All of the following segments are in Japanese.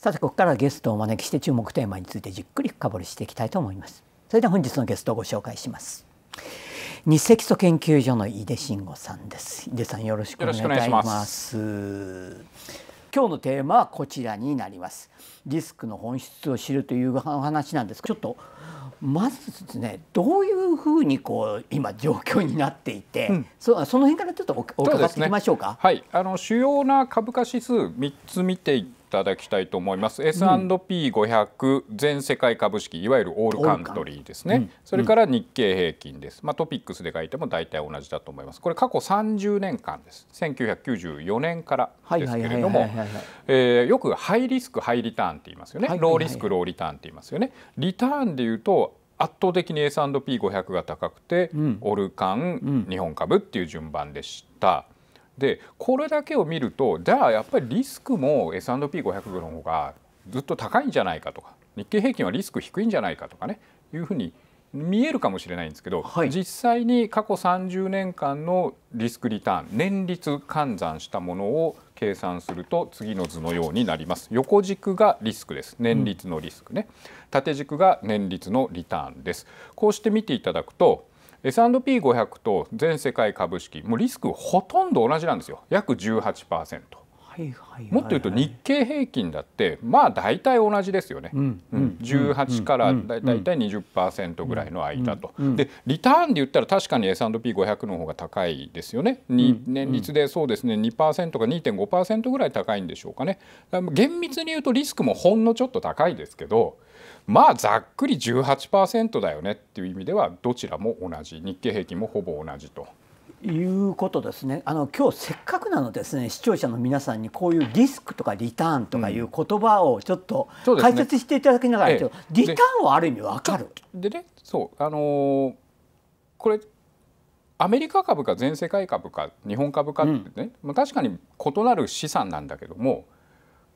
さてここからゲストをお招きして注目テーマについてじっくり深掘りしていきたいと思いますそれでは本日のゲストをご紹介します日赤素研究所の井出慎吾さんです井出さんよろしくお願いいたします今日のテーマはこちらになりますリスクの本質を知るというお話なんですちょっとまずですねどういうふうにこう今状況になっていて、うん、そその辺からちょっとお伺っていきましょうか、ね、はいあの主要な株価指数3つ見ていただきたいと思います S&P500 全世界株式いわゆるオールカントリーですね、それから日経平均です、まあ、トピックスで書いても大体同じだと思いますこれ過去30年間です1994年からですけれどもよくハイリスクハイリターンって言いますよね、ローリスクローリターンって言いますよねリターンでいうと圧倒的に S&P500 が高くて、オルカン、日本株っていう順番でした。でこれだけを見るとじゃあやっぱりリスクも S&P500 の方がずっと高いんじゃないかとか日経平均はリスク低いんじゃないかとかねいうふうに見えるかもしれないんですけど、はい、実際に過去30年間のリスクリターン年率換算したものを計算すると次の図のようになります横軸がリスクです年率のリスクね、うん、縦軸が年率のリターンですこうして見ていただくと S&P500 と全世界株式もうリスクほとんど同じなんですよ約18%。はいはいもっと言うと日経平均だってまあ大体同じですよね、うんうん、18から大体20%ぐらいの間と、でリターンで言ったら確かに S&P500 の方が高いですよね、に年率でそうですね2%か2.5%ぐらい高いんでしょうかね厳密に言うとリスクもほんのちょっと高いですけどまあざっくり18%だよねっていう意味ではどちらも同じ日経平均もほぼ同じと。いうことですねあの今日せっかくなのですね視聴者の皆さんにこういうリスクとかリターンとかいう言葉をちょっと解説していただきながら、うんね、リターンはある意味わかる。でねそうあのー、これアメリカ株か全世界株か日本株かってね、うん、確かに異なる資産なんだけども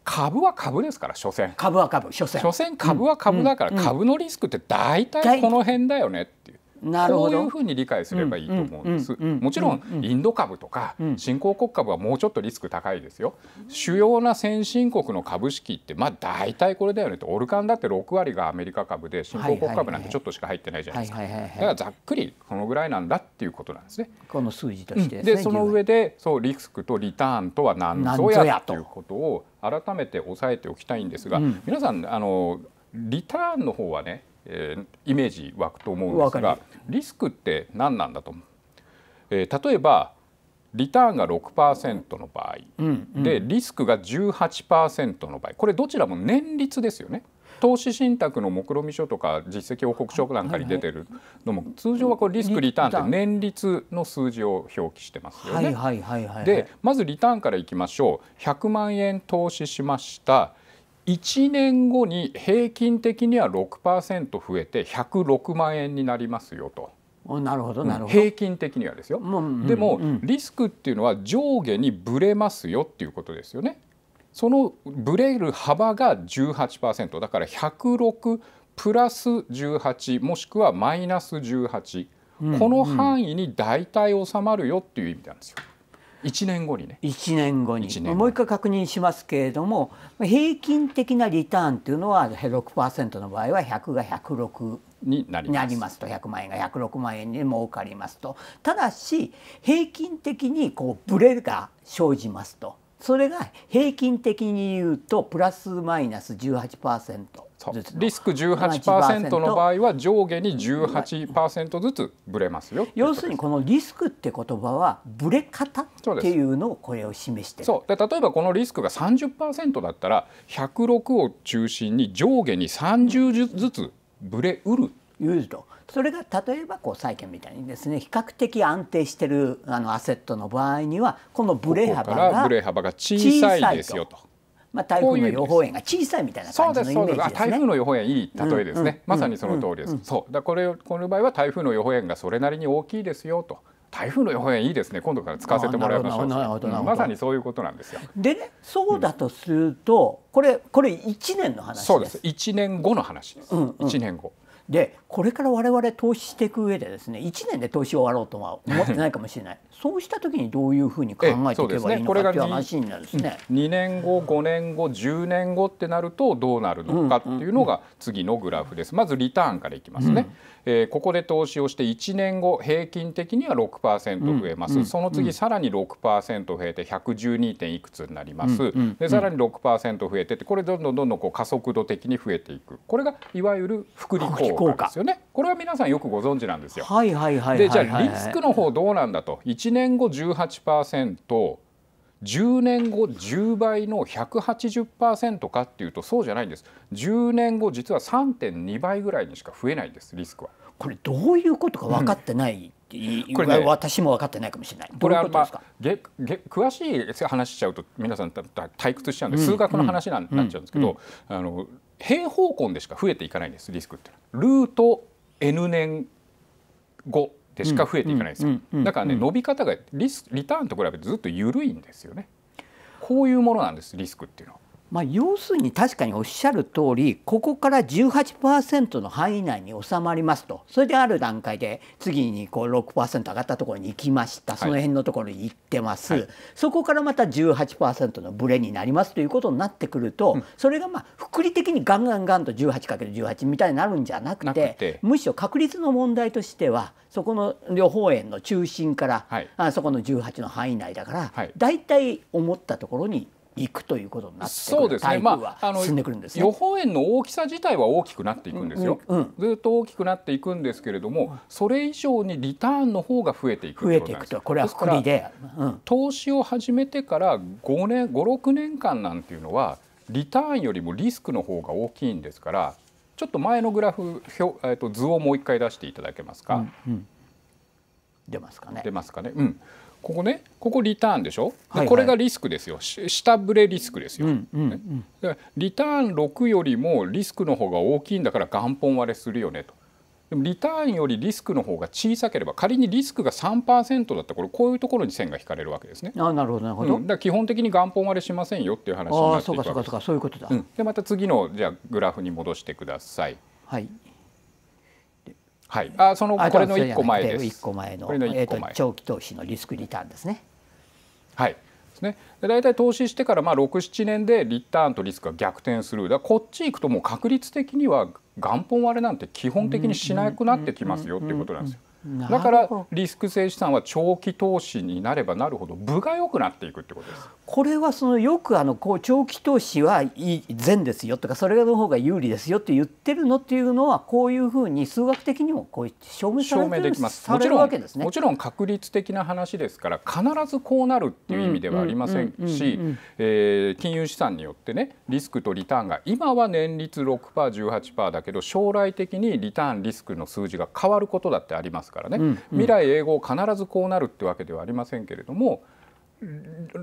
株は株ですから所詮株は株所詮所詮株は株だから、株のリスクって大体この辺だよねっていう。こういうふうに理解すればいいと思うんです。もちろんインド株とか新興国株はもうちょっとリスク高いですよ。主要な先進国の株式ってまあ大体これだよねとオルカンだって6割がアメリカ株で新興国株なんてちょっとしか入ってないじゃないですか。だからざっくりこのぐらいなんだっていうことなんですね。この数字としてで、ねで、その上でそうリスクとリターンとは何ぞやということを改めて押さえておきたいんですが、うん、皆さんあのリターンの方はねえー、イメージ湧くと思うんですがリスクって何なんだと、えー、例えばリターンが6%の場合、うんうん、でリスクが18%の場合これどちらも年率ですよね。投資信託の目論見書とか実績報告書なんかに出てるのも通常はこれリスクリターンって年率の数字を表記してますよね。でまずリターンからいきましょう100万円投資しました1年後に平均的には6%増えて106万円になりますよと。なるほどなるほど平均的にはですよ、でも、リスクっていうのは上下にぶれますよっていうことですよねそのぶれる幅が18%だから106プラス18もしくはマイナス18、うんうん、この範囲に大体収まるよっていう意味なんですよ。1年後にね1年後にもう一回確認しますけれども平均的なリターンというのは6%の場合は100が106になりますと100万円が106万円に儲かりますとただし平均的にこうブレが生じますとそれが平均的に言うとプラスマイナス18%。リスク18%の場合は上下に18%ずつぶれますよ要するにこのリスクって言葉はぶれ方っていうのをこれを示してそうで例えばこのリスクが30%だったら106を中心に上下に30ずつぶれうる。うとそれが例えばこう債券みたいにですね比較的安定してるあのアセットの場合にはこのブレ幅が小さいですよと。まあ、台風の予報円が小さいみたいな感じのイメージです、ね、台風の予報円いい例えですね、まさにその通りです、そうだこれこの場合は台風の予報円がそれなりに大きいですよと台風の予報円いいですね今度から使わせてもらいましょうまさにそういうことなんですよでねそうだとすると、これこれ1年の話ですそうです1年後の話です、1年後でこれから我々投資していく上でですね1年で投資終わろうとは思ってないかもしれない そうした時にどういうふうに考えていけばいいのかという話になるんですね。す2年後5年後10年後ってなるとどうなるのかっていうのが次のグラフです。まずリターンからいきますね、うん、えー、ここで投資をして1年後平均的には6%増えます、その次さらに6%増えて112点いくつになります、でさらに6%増えてってこれどんどんどんどんこう加速度的に増えていくこれがいわゆる福利厚効果ですよね。これは皆さんよくご存知なんですよ。はいはいはい、でじゃあリスクの方どうなんだと1年後18%。10年後10倍の180%かっていうとそうじゃないんです10年後実は3.2倍ぐらいにしか増えないんですリスクはこれどういうことか分かってない、うんこれ、ね、私も分かってないかもしれない。これはまあげげ詳しい話しちゃうと皆さん退屈しちゃうんで、数学の話にな,、っちゃうんですけど、あの平方根でしか増えていかないんですリスクってルート N 年後でしか増えていかないですよ、だからね伸び方がリスリターンと比べてずっと緩いんですよねこういうものなんですリスクっていうのは。まあ、要するに確かにおっしゃる通りここから18%の範囲内に収まりますとそれである段階で次にこう6%上がったところに行きました、その辺のところに行ってます、はい、そこからまた18%のブレになりますということになってくると、それがまあ複利的にガンガンガンと 18×18 みたいになるんじゃなくてむしろ確率の問題としてはそこの両方円の中心から、はい、あそこの18の範囲内だから、はい、大体思ったところに行くということになってそうですね、まあ、あの予報円の大きさ自体は大きくなっていくんですよ、うんうん、ずっと大きくなっていくんですけれども、それ以上にリターンの方が増えていく増えていくとこれは福利で、うん、投資を始めてから5年56年間なんていうのはリターンよりもリスクの方が大きいんですからちょっと前のグラフ表、えっと図をもう一回出していただけますか、うんうん、出ますかね出ますかねうんここねここリターンでしょ、はいはい、これがリスクですよ下振れリスクですよ、うんうんうんリターン6よりもリスクの方が大きいんだから元本割れするよねとでもリターンよりリスクの方が小さければ仮にリスクが3%だったらこれこういうところに線が引かれるわけですね。あなるほどなるほど。うん、だ基本的に元本割れしませんよっていう話になっていくわけです。あそうかそうかそうかそういうことだ。うん、でまた次のじゃグラフに戻してください。はい。はい、あそのこれの1個前です。1個前のこれの1個前、えー、長期投資のリスクリターンですね。はいですね、で大体投資してからまあ67年でリターンとリスクが逆転するだこっち行くともう確率的には元本割れなんて基本的にしなくなってきますよっていうことなんですよ。だからリスク性資産は長期投資になればなるほど分が良くなっていくってことです。これはそのよくあのこう長期投資はい善ですよとかそれの方が有利ですよって言ってるのっていうのはこういうふうに数学的にもこう証明できますもちろん、ね、もちろん確率的な話ですから必ずこうなるっていう意味ではありませんし金融資産によってねリスクとリターンが今は年率 6%18% だけど将来的にリターンリスクの数字が変わることだってありますですからね、うんうん、未来永劫必ずこうなるってわけではありませんけれども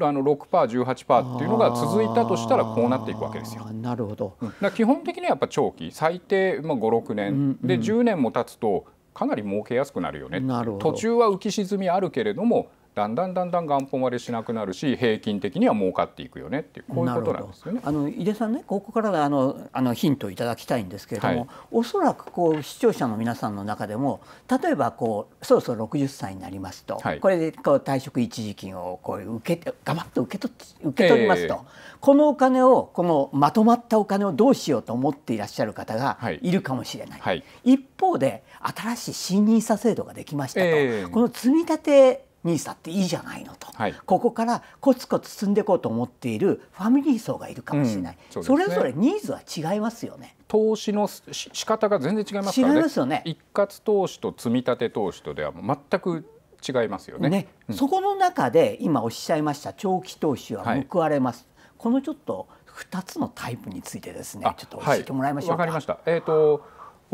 あの六パー十八パーっていうのが続いたとしたらこうなっていくわけですよ。なるほど、う基本的にはやっぱ長期最低、まあ、五六年、うんうん、で十年も経つとかなり儲けやすくなるよねなるほど。途中は浮き沈みあるけれどもだんだんだんだん元本割れしなくなるし平均的には儲かっていくよねっていうこういうことなんですよね。あの井出さんねここからあのあのヒントをいただきたいんですけれども、はい、おそらくこう視聴者の皆さんの中でも例えばこうそろそろ60歳になりますと、はい、これでこう退職一時金をこう受けてガバと受け取受け取りますと、えー、このお金をこのまとまったお金をどうしようと思っていらっしゃる方がいるかもしれない。はい、一方で新しい新ニーサ制度ができましたと、えー、この積立ニーサっていいじゃないのと、はい、ここからコツコツ進んでいこうと思っているファミリー層がいるかもしれない、うんそね、それぞれニーズは違いますよね。投資の仕方が全然違いますからね。違いますよね。一括投資と積立投資とでは全く違いますよね。ねうん、そこの中で今おっしゃいました長期投資は報われます。はい、このちょっと二つのタイプについてですね、ちょっと教えてもらいましょうか。わ、はい、かりました。えっ、ー、と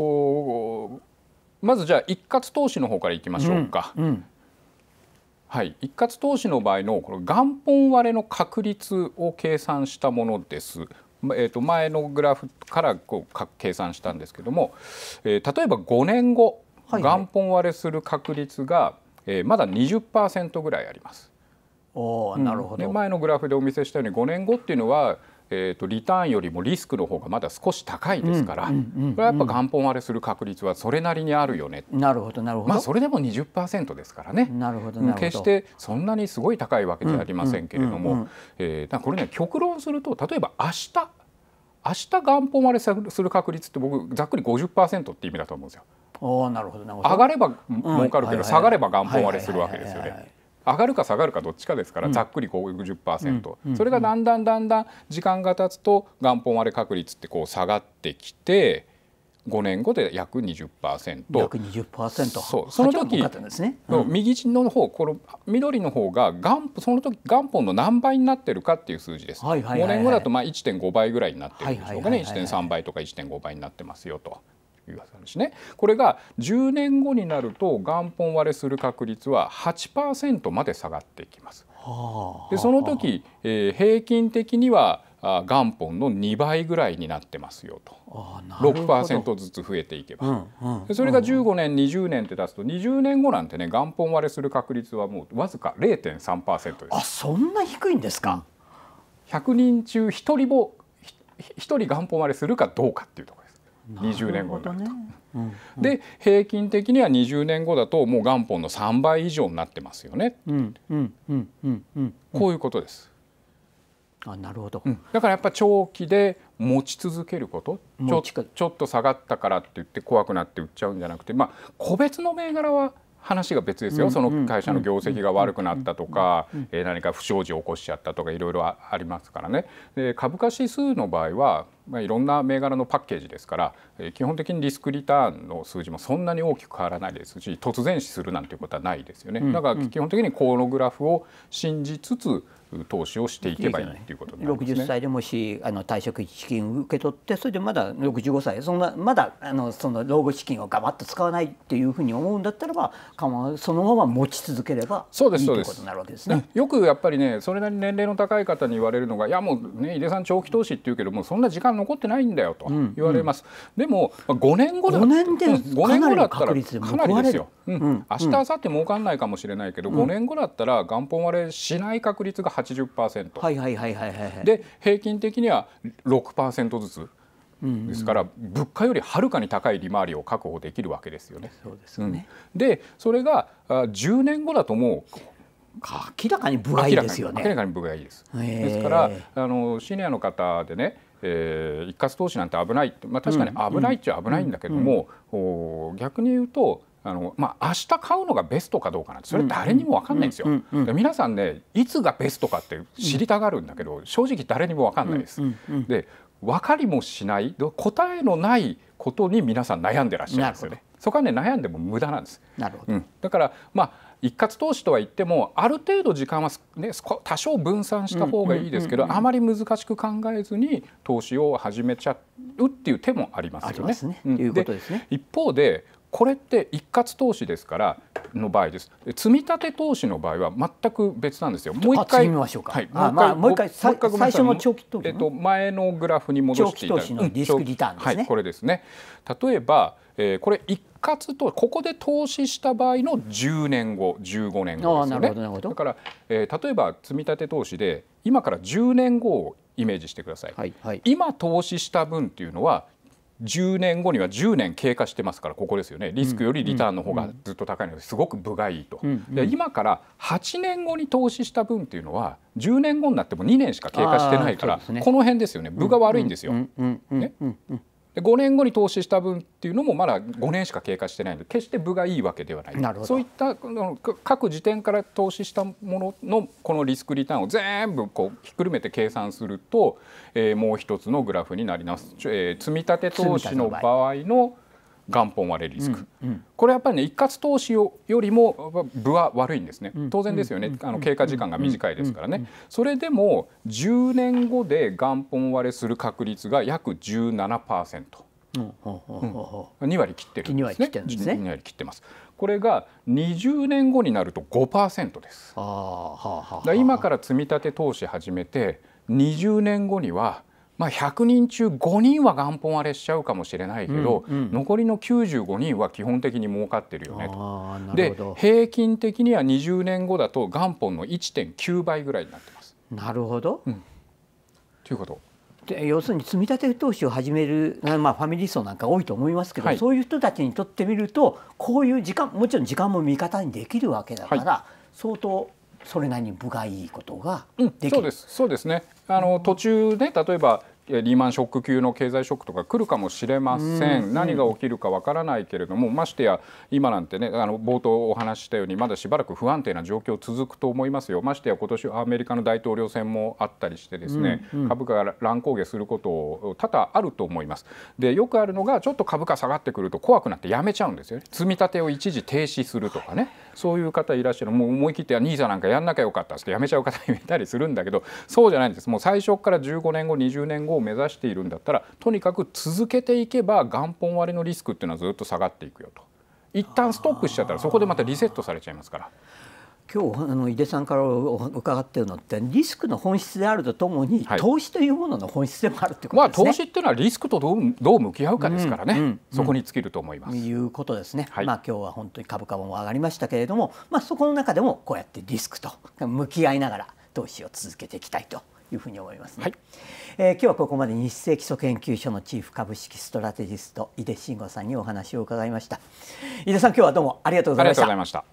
おまずじゃあ一括投資の方からいきましょうか。うんうんはい、一括投資の場合のこの元本割れの確率を計算したものです。えー、と前のグラフからこう計算したんですけども、えー、例えば5年後、はいはい、元本割れする確率が、えー、まだ20%ぐらいあります。おなるほど、うん、前のグラフでお見せしたように5年後っていうのはえーと、リターンよりもリスクの方がまだ少し高いですから、これはやっぱ元本割れする確率はそれなりにあるよねなるほどなるほど、まあ、それでも20%ですからねなるほど決してそんなにすごい高いわけじゃありませんけれどもこれね極論すると例えば明日明日元本割れする確率って僕ざっくり50%って意味だと思うんですよ。おなるほど上がれば儲かるけど、下がれば元本割れするわけですよね。上がるか下がるかどっちかですから、ざっくり50%、うん、それがだんだんだんだん時間が経つと元本割れ確率ってこう下がってきて。5年後で約20%約20%そうその時、ねうん、右の方この緑の方が元その時元本の何倍になってるかっていう数字です、はいはいはいはい、5年後だとまあ1.5倍ぐらいになってるんでしょうかね、はいはいはいはい、1.3倍とか1.5倍になってますよという話ねこれが10年後になると元本割れする確率は8%まで下がっていきます。でその時、えー、平均的にはあ元本の2倍ぐらいになってますよと6%ずつ増えていけば、うんうん、それが15年20年って出すと20年後なんてね元本割れする確率はもうわずか0.3%ですあそんな低いんですか1人中1人も1人元本割れするかどうかっていうところ20年後になると。ねで平均的には20年後だともう元本の3倍以上になってますよね。こういうことです。あなるほど、うん、だからやっぱ長期で持ち続けることちょちょっと下がったからって言って怖くなって売っちゃうんじゃなくてまあ個別の銘柄は話が別ですよ、その会社の業績が悪くなったとか、えー、何か不祥事を起こしちゃったとかいろいろありますからねで株価指数の場合はまあ、いろんな銘柄のパッケージですから、え基本的にリスクリターンの数字もそんなに大きく変わらないですし突然死するなんていうことはないですよね、うん、だから基本的にこのグラフを信じつつ投資をしていけばいいっていうことになりますね。60歳でもしあの退職資金受け取ってそれでまだ65歳そんなまだあのその老後資金をがばっと使わないっていうふうに思うんだったらばそのまま持ち続ければいいということになるわけですね。よくやっぱりねそれなりに年齢の高い方に言われるのがいやもうね井出さん長期投資っていうけどもそんな時間残ってないんだよと言われます、うんうん、でも5年後だ5年5年後だったらかなりですよ、うん、明日明後日儲かんないかもしれないけど、うん、5年後だったら元本割れしない確率が80%、はいはいはいはい、で平均的には6%ずつですから、物価よりはるかに高い利回りを確保できるわけですよね。そうですね、うん、でそれが10年後だともう明らかに部外ですよね。明らかに部外です。ですからあのシニアの方でねえー、一括投資なんて危ない、まあ、確かに危ないっちゃ危ないんだけども、うんうん、逆に言うとあのまあ明日買うのがベストかどうかなんてそれ誰にも分かんないんですよ。皆さんねいつがベストかって知りたがるんだけど正直誰にも分かんないです。で分かりもしない答えのないことに皆さん悩んでらっしゃるんですよね。そこはね悩んでも無駄なんです。なるほど、うん、だからまあ一括投資とは言ってもある程度時間は、ね、多少分散した方がいいですけど、あまり難しく考えずに投資を始めちゃうっていう手もありますよね。ねうん、で一方でこれって一括投資ですからの場合です積立投資の場合は全く別なんですよもう一回まはい、ああもう一回最初の長期投資、えっと、前のグラフに戻していただ長期投資のリスクリターンですね、はい、これですね例えばえー、これ一括とここで投資した場合の10年後15年後ですよねだから、えー、例えば積立投資で今から10年後をイメージしてください、はいはい、今投資した分っていうのは10年後には10年経過してますからここですよねリスクよりリターンの方がずっと高いのですごく分がいいと、で今から8年後に投資した分っていうのは10年後になっても2年しか経過してないから、この辺ですよね分が悪いんですよ。ねで5年後に投資した分っていうのもまだ5年しか経過してないので決して部がいいわけではないそういった各時点から投資したもののこのリスクリターンを全部こうひっくるめて計算すると、えー、もう一つのグラフになります、えー、積立投資の場合の元本割れリスク、うんうん、これやっぱりね一括投資よりも分は悪いんですね、当然ですよね、あの経過時間が短いですからね、それでも10年後で元本割れする確率が約17%。うん、2割切ってるんですね。2割切ってます。これが20年後になると5%です。あーはーはーはー今から積み立て投資始めて20年後にはまあ、100人中5人は元本割れしちゃうかもしれないけど、うんうん、残りの95人は基本的に儲かってるよねとで平均的には20年後だと元本の1.9倍ぐらいになってます。なるほど、うん、ということで要するに積み立て投資を始める、まあ、ファミリー層なんか多いと思いますけど、はい、そういう人たちにとってみるとこういう時間もちろん時間も味方にできるわけだから、はい、相当それなりに部がいいことができる、うん、そうですそうですねあの、途中で例えばリーマンショック級の経済ショックとか来るかもしれません、うん、何が起きるかわからないけれども、ましてや今なんてねあの冒頭お話ししたようにまだしばらく不安定な状況続くと思いますよましてや今年アメリカの大統領選もあったりしてですね、うんうん、株価が乱高下することを多々あると思いますでよくあるのがちょっと株価下がってくると怖くなってやめちゃうんですよね積み立てを一時停止するとかね、はいそういう方いらっしゃるもう思い切って NISA なんかやんなきゃよかったってやめちゃう方いたりするんだけどそうじゃないんですもう最初から15年後20年後を目指しているんだったらとにかく続けていけば元本割れのリスクっていうのはずっと下がっていくよと。一旦ストップしちゃったらそこでまたリセットされちゃいますから。今日あの井出さんから伺っているのってリスクの本質であるとともに、はい、投資というものの本質でもあるってことですね。まあ、投資っていうのはリスクとどうどう向き合うかですからね、うんうんそこに尽きると思います。いうことですね。はい、まあ今日は本当に株価も上がりましたけれども、まあそこの中でもこうやってリスクと向き合いながら投資を続けていきたいというふうに思いますね。はい、えー、今日はここまで日清基礎研究所のチーフ株式ストラテジスト井出慎吾さんにお話を伺いました。井出さん今日はどうもありがとうございました。